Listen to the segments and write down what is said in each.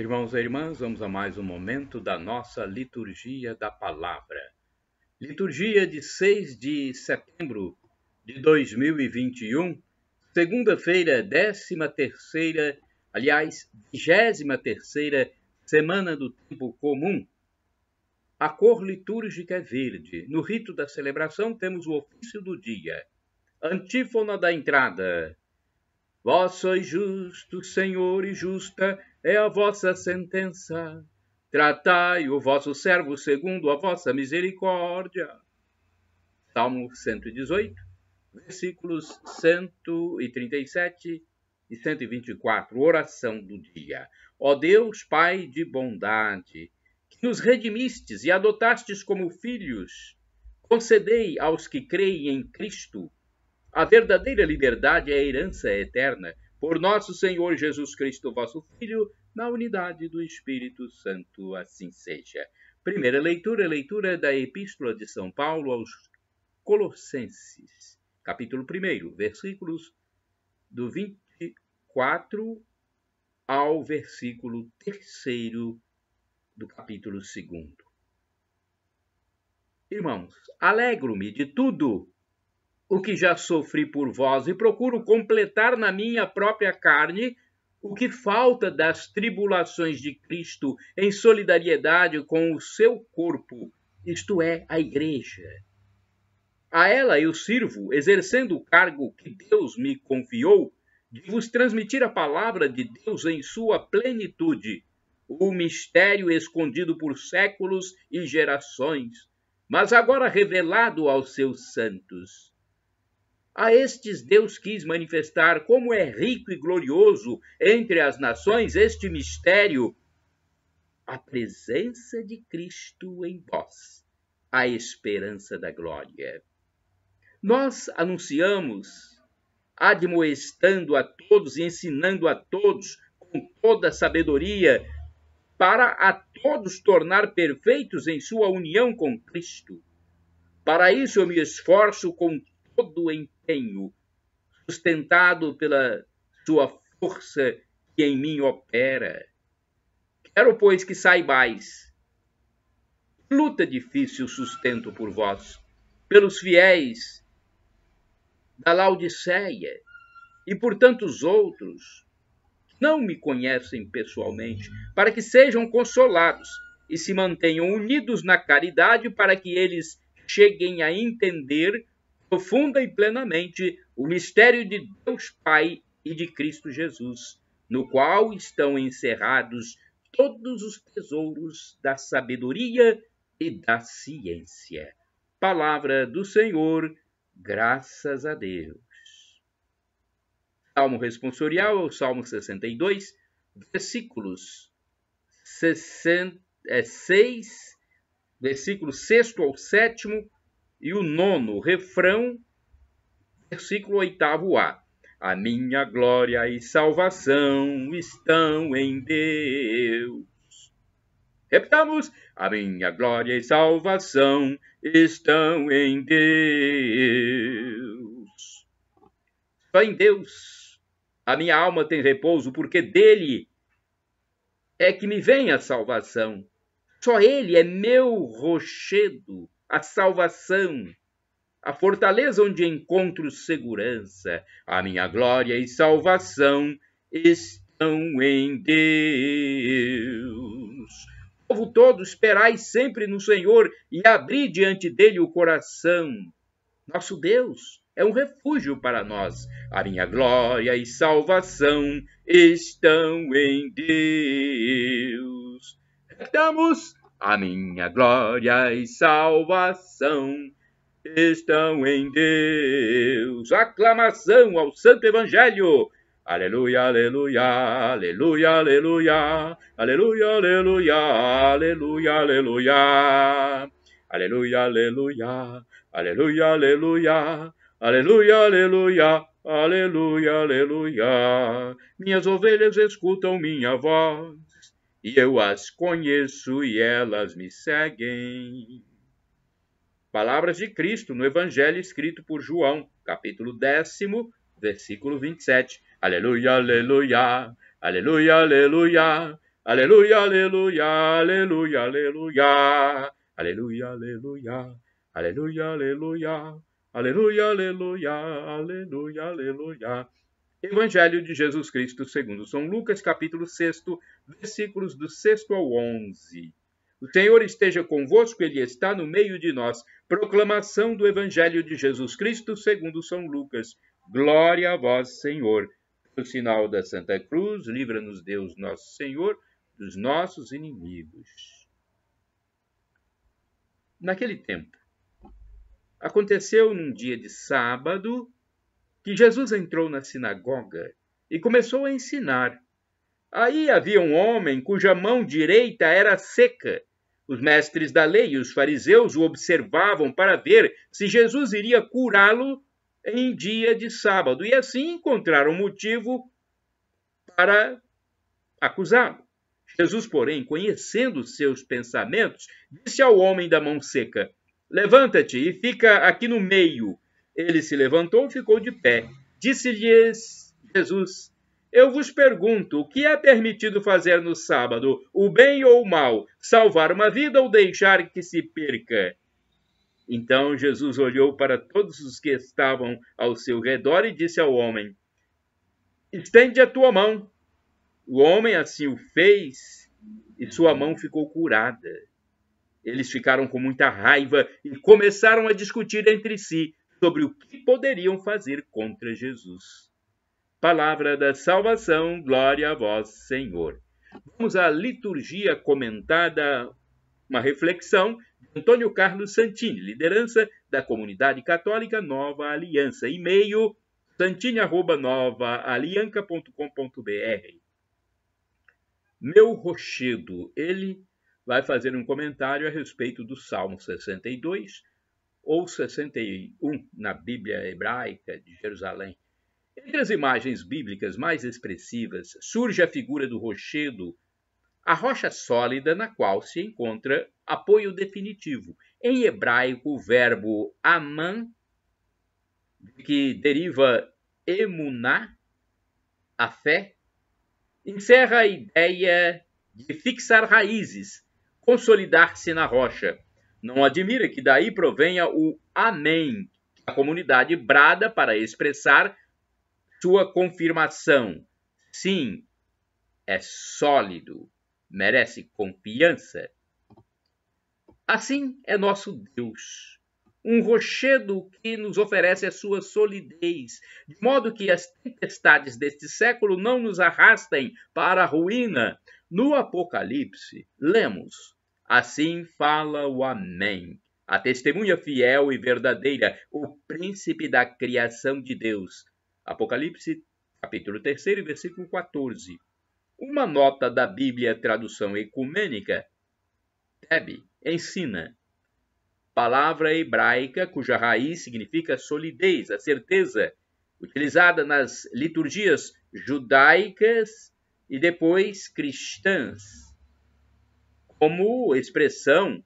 Irmãos e irmãs, vamos a mais um momento da nossa liturgia da palavra. Liturgia de 6 de setembro de 2021, segunda-feira, 13 terceira, aliás, 23 terceira semana do tempo comum. A cor litúrgica é verde. No rito da celebração temos o ofício do dia. Antífona da entrada. Vós sois justo, Senhor, e justa é a vossa sentença. Tratai o vosso servo segundo a vossa misericórdia. Salmo 118, versículos 137 e 124. Oração do dia. Ó Deus, Pai de bondade, que nos redimistes e adotastes como filhos, concedei aos que creem em Cristo a verdadeira liberdade e a herança eterna. Por nosso Senhor Jesus Cristo, vosso Filho, na unidade do Espírito Santo, assim seja. Primeira leitura, leitura da Epístola de São Paulo aos Colossenses, capítulo 1, versículos do 24 ao versículo 3 do capítulo 2. Irmãos, alegro-me de tudo o que já sofri por vós e procuro completar na minha própria carne o que falta das tribulações de Cristo em solidariedade com o seu corpo, isto é, a Igreja? A ela eu sirvo, exercendo o cargo que Deus me confiou, de vos transmitir a palavra de Deus em sua plenitude, o mistério escondido por séculos e gerações, mas agora revelado aos seus santos. A estes Deus quis manifestar como é rico e glorioso entre as nações este mistério, a presença de Cristo em vós, a esperança da glória. Nós anunciamos, admoestando a todos e ensinando a todos com toda sabedoria, para a todos tornar perfeitos em sua união com Cristo. Para isso eu me esforço com todo o empenho, sustentado pela sua força que em mim opera. Quero, pois, que saibais. Luta difícil sustento por vós, pelos fiéis da Laodiceia e por tantos outros que não me conhecem pessoalmente, para que sejam consolados e se mantenham unidos na caridade, para que eles cheguem a entender profunda e plenamente o mistério de Deus Pai e de Cristo Jesus, no qual estão encerrados todos os tesouros da sabedoria e da ciência. Palavra do Senhor, graças a Deus. Salmo responsorial é o Salmo 62, versículos 6, versículo 6 ao 7 e o nono refrão, versículo oitavo A. A minha glória e salvação estão em Deus. Repitamos: A minha glória e salvação estão em Deus. Só em Deus a minha alma tem repouso, porque dele é que me vem a salvação. Só ele é meu rochedo a salvação, a fortaleza onde encontro segurança. A minha glória e salvação estão em Deus. povo todo, esperai sempre no Senhor e abri diante dele o coração. Nosso Deus é um refúgio para nós. A minha glória e salvação estão em Deus. Estamos a minha glória e salvação estão em Deus. Aclamação ao Santo Evangelho. Aleluia, aleluia, aleluia, aleluia, aleluia, aleluia, aleluia, aleluia, aleluia, aleluia, aleluia, aleluia, aleluia, aleluia, aleluia, aleluia. Minhas ovelhas escutam minha voz e eu as conheço e elas me seguem. Palavras de Cristo no Evangelho escrito por João, capítulo décimo, versículo 27. Aleluia, aleluia, aleluia, aleluia, aleluia, aleluia, aleluia, aleluia, aleluia, aleluia, aleluia, aleluia, aleluia, aleluia, aleluia, aleluia. Evangelho de Jesus Cristo segundo São Lucas, capítulo 6, versículos do 6 ao 11. O Senhor esteja convosco, Ele está no meio de nós. Proclamação do Evangelho de Jesus Cristo segundo São Lucas. Glória a vós, Senhor. Pelo sinal da Santa Cruz, livra-nos Deus nosso Senhor dos nossos inimigos. Naquele tempo, aconteceu num dia de sábado que Jesus entrou na sinagoga e começou a ensinar. Aí havia um homem cuja mão direita era seca. Os mestres da lei e os fariseus o observavam para ver se Jesus iria curá-lo em dia de sábado e assim encontraram motivo para acusá-lo. Jesus, porém, conhecendo seus pensamentos, disse ao homem da mão seca: Levanta-te e fica aqui no meio. Ele se levantou e ficou de pé. Disse-lhes Jesus: Eu vos pergunto, o que é permitido fazer no sábado, o bem ou o mal, salvar uma vida ou deixar que se perca? Então Jesus olhou para todos os que estavam ao seu redor e disse ao homem: Estende a tua mão. O homem assim o fez e sua mão ficou curada. Eles ficaram com muita raiva e começaram a discutir entre si sobre o que poderiam fazer contra Jesus. Palavra da salvação, glória a vós, Senhor. Vamos à liturgia comentada, uma reflexão de Antônio Carlos Santini, liderança da comunidade católica Nova Aliança. E-mail santini@novaalianca.com.br. Meu rochedo, ele vai fazer um comentário a respeito do Salmo 62, ou 61 na Bíblia hebraica de Jerusalém. Entre as imagens bíblicas mais expressivas surge a figura do rochedo, a rocha sólida na qual se encontra apoio definitivo. Em hebraico, o verbo aman, que deriva emuná, a fé, encerra a ideia de fixar raízes, consolidar-se na rocha não admira que daí provenha o Amém, a comunidade brada para expressar sua confirmação. Sim, é sólido, merece confiança. Assim é nosso Deus, um rochedo que nos oferece a sua solidez, de modo que as tempestades deste século não nos arrastem para a ruína. No Apocalipse, lemos Assim fala o Amém, a testemunha fiel e verdadeira, o príncipe da criação de Deus. Apocalipse, capítulo 3, versículo 14. Uma nota da Bíblia Tradução Ecumênica. Tebe ensina. Palavra hebraica cuja raiz significa solidez, a certeza, utilizada nas liturgias judaicas e depois cristãs como expressão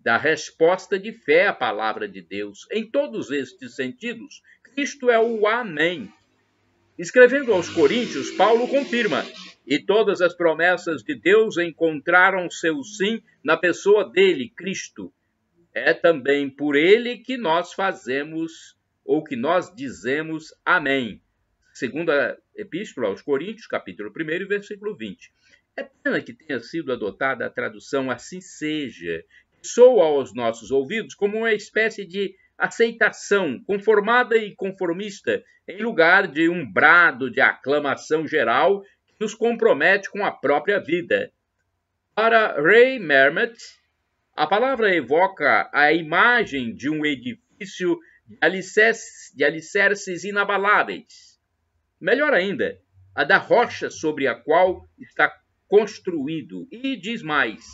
da resposta de fé à palavra de Deus. Em todos estes sentidos, Cristo é o Amém. Escrevendo aos Coríntios, Paulo confirma: e todas as promessas de Deus encontraram seu sim na pessoa dele, Cristo. É também por ele que nós fazemos ou que nós dizemos Amém. Segunda Epístola aos Coríntios, capítulo 1, versículo 20. É pena que tenha sido adotada a tradução assim seja, que soa aos nossos ouvidos como uma espécie de aceitação conformada e conformista, em lugar de um brado de aclamação geral que nos compromete com a própria vida. Para Ray Mermet, a palavra evoca a imagem de um edifício de alicerces, de alicerces inabaláveis. Melhor ainda, a da rocha sobre a qual está construído. E diz mais: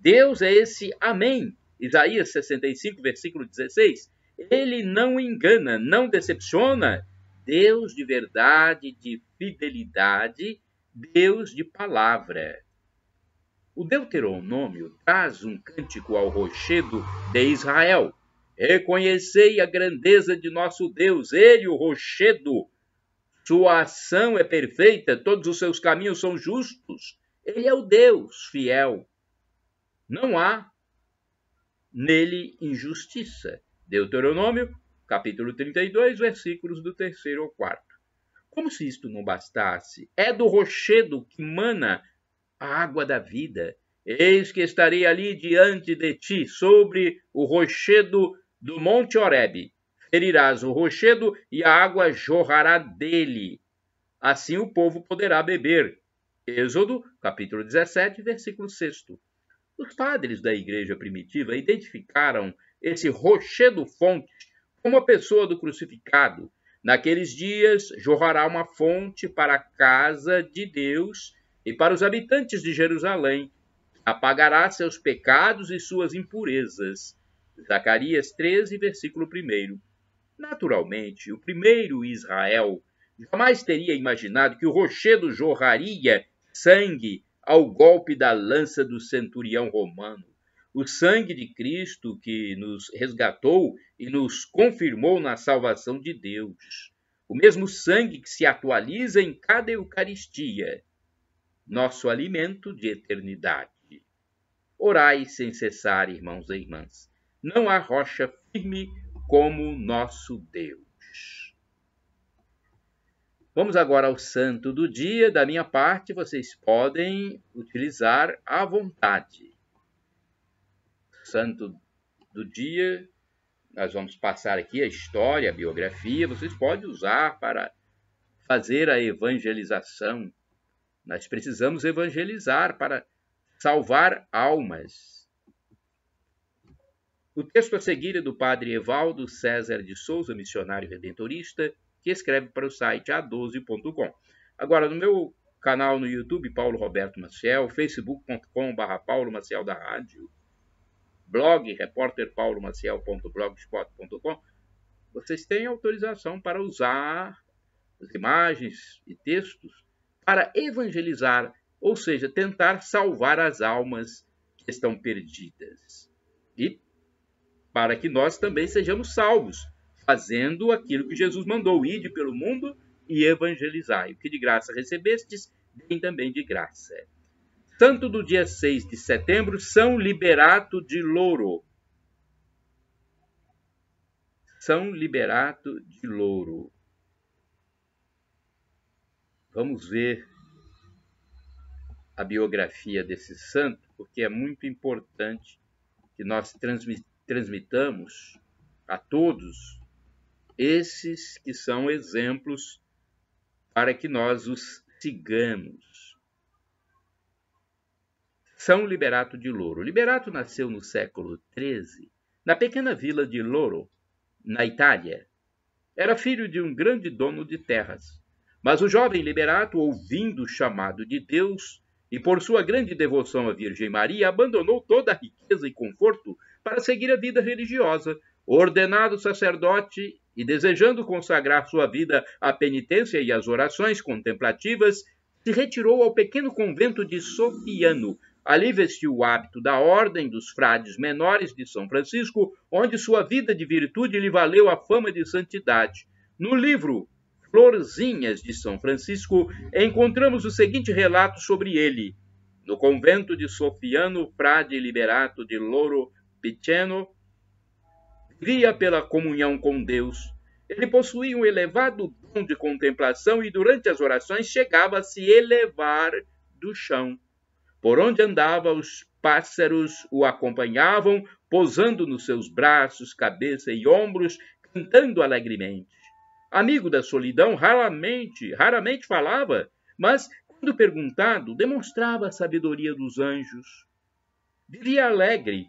Deus é esse Amém. Isaías 65, versículo 16. Ele não engana, não decepciona. Deus de verdade, de fidelidade, Deus de palavra. O Deuteronômio traz um cântico ao rochedo de Israel. Reconhecei a grandeza de nosso Deus, ele, o rochedo. Sua ação é perfeita, todos os seus caminhos são justos. Ele é o Deus fiel. Não há nele injustiça. Deuteronômio, capítulo 32, versículos do terceiro ao quarto. Como se isto não bastasse, é do rochedo que mana a água da vida. Eis que estarei ali diante de ti, sobre o rochedo do Monte Horebe. Ferirás o rochedo e a água jorrará dele. Assim o povo poderá beber, Êxodo, capítulo 17, versículo 6. Os padres da igreja primitiva identificaram esse rochedo fonte como a pessoa do crucificado. Naqueles dias jorrará uma fonte para a casa de Deus e para os habitantes de Jerusalém. Apagará seus pecados e suas impurezas. Zacarias 13, versículo 1. Naturalmente, o primeiro Israel jamais teria imaginado que o rochedo jorraria sangue ao golpe da lança do centurião romano. O sangue de Cristo que nos resgatou e nos confirmou na salvação de Deus. O mesmo sangue que se atualiza em cada Eucaristia, nosso alimento de eternidade. Orai sem cessar, irmãos e irmãs. Não há rocha firme como nosso Deus. Vamos agora ao santo do dia. Da minha parte, vocês podem utilizar à vontade. Santo do dia, nós vamos passar aqui a história, a biografia. Vocês podem usar para fazer a evangelização. Nós precisamos evangelizar para salvar almas. O texto a seguir é do padre Evaldo César de Souza, missionário redentorista que escreve para o site a12.com. Agora, no meu canal no YouTube, Paulo Roberto Maciel, facebook.com.br Paulo Maciel da Rádio, blog repórterpaulomaciel.blogspot.com, vocês têm autorização para usar as imagens e textos para evangelizar, ou seja, tentar salvar as almas que estão perdidas. E para que nós também sejamos salvos fazendo aquilo que Jesus mandou: ide pelo mundo e evangelizai. O que de graça recebestes, deem também de graça. Santo do dia 6 de setembro, São Liberato de Louro. São Liberato de Louro. Vamos ver a biografia desse santo, porque é muito importante que nós transmitamos a todos esses que são exemplos para que nós os sigamos. São Liberato de Louro. Liberato nasceu no século XIII, na pequena vila de Louro, na Itália. Era filho de um grande dono de terras. Mas o jovem Liberato, ouvindo o chamado de Deus e por sua grande devoção à Virgem Maria, abandonou toda a riqueza e conforto para seguir a vida religiosa. Ordenado sacerdote e desejando consagrar sua vida à penitência e às orações contemplativas, se retirou ao pequeno convento de Sofiano. Ali vestiu o hábito da Ordem dos Frades Menores de São Francisco, onde sua vida de virtude lhe valeu a fama de santidade. No livro Florzinhas de São Francisco, encontramos o seguinte relato sobre ele. No convento de Sofiano, frade liberato de Loro Piceno, via pela comunhão com Deus. Ele possuía um elevado dom de contemplação e, durante as orações, chegava a se elevar do chão. Por onde andava, os pássaros o acompanhavam, posando nos seus braços, cabeça e ombros, cantando alegremente. Amigo da solidão, raramente, raramente falava, mas, quando perguntado, demonstrava a sabedoria dos anjos. Vivia alegre,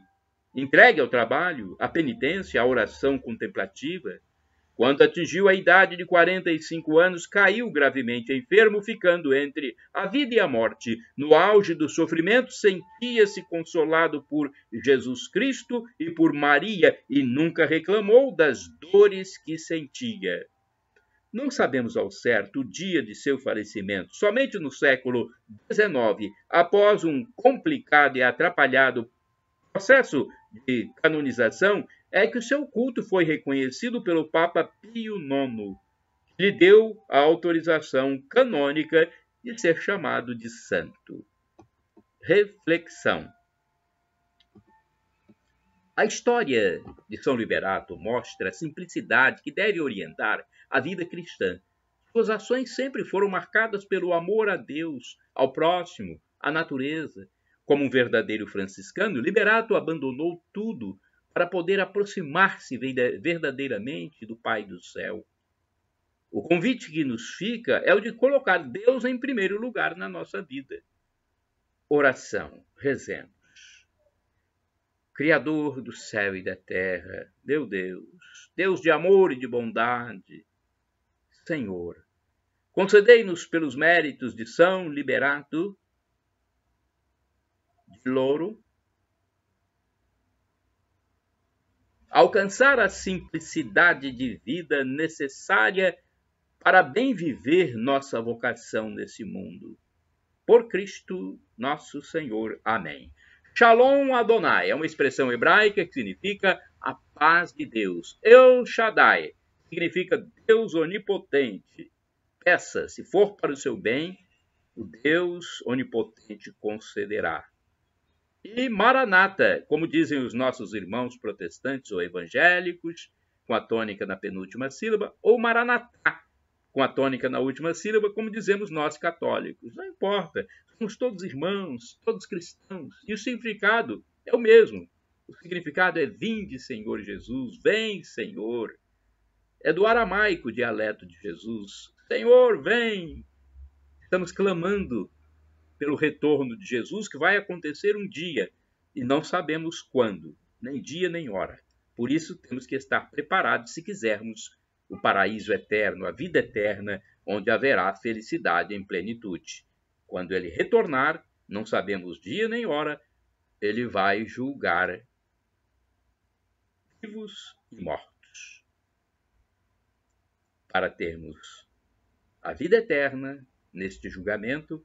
Entregue ao trabalho, à penitência, à oração contemplativa, quando atingiu a idade de 45 anos, caiu gravemente enfermo, ficando entre a vida e a morte. No auge do sofrimento, sentia-se consolado por Jesus Cristo e por Maria e nunca reclamou das dores que sentia. Não sabemos ao certo o dia de seu falecimento. Somente no século XIX, após um complicado e atrapalhado processo de canonização é que o seu culto foi reconhecido pelo Papa Pio IX, que lhe deu a autorização canônica de ser chamado de santo. Reflexão. A história de São Liberato mostra a simplicidade que deve orientar a vida cristã. Suas ações sempre foram marcadas pelo amor a Deus, ao próximo, à natureza, como um verdadeiro franciscano, Liberato abandonou tudo para poder aproximar-se verdadeiramente do Pai do céu. O convite que nos fica é o de colocar Deus em primeiro lugar na nossa vida. Oração, rezemos. Criador do céu e da terra, meu Deus, Deus de amor e de bondade, Senhor, concedei-nos pelos méritos de São Liberato louro, alcançar a simplicidade de vida necessária para bem viver nossa vocação nesse mundo. Por Cristo nosso Senhor. Amém. Shalom Adonai é uma expressão hebraica que significa a paz de Deus. El Shaddai significa Deus onipotente. Peça, se for para o seu bem, o Deus onipotente concederá. E Maranata, como dizem os nossos irmãos protestantes ou evangélicos, com a tônica na penúltima sílaba, ou Maranatá, com a tônica na última sílaba, como dizemos nós católicos. Não importa, somos todos irmãos, todos cristãos, e o significado é o mesmo. O significado é Vinde, Senhor Jesus, vem, Senhor. É do aramaico dialeto de Jesus. Senhor, vem! Estamos clamando pelo retorno de Jesus que vai acontecer um dia e não sabemos quando, nem dia nem hora. Por isso temos que estar preparados se quisermos o paraíso eterno, a vida eterna, onde haverá felicidade em plenitude. Quando ele retornar, não sabemos dia nem hora, ele vai julgar vivos e mortos. Para termos a vida eterna neste julgamento,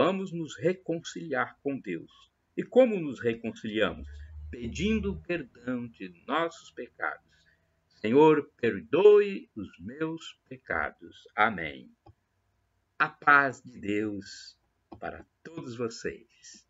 Vamos nos reconciliar com Deus. E como nos reconciliamos? Pedindo perdão de nossos pecados. Senhor, perdoe os meus pecados. Amém. A paz de Deus para todos vocês.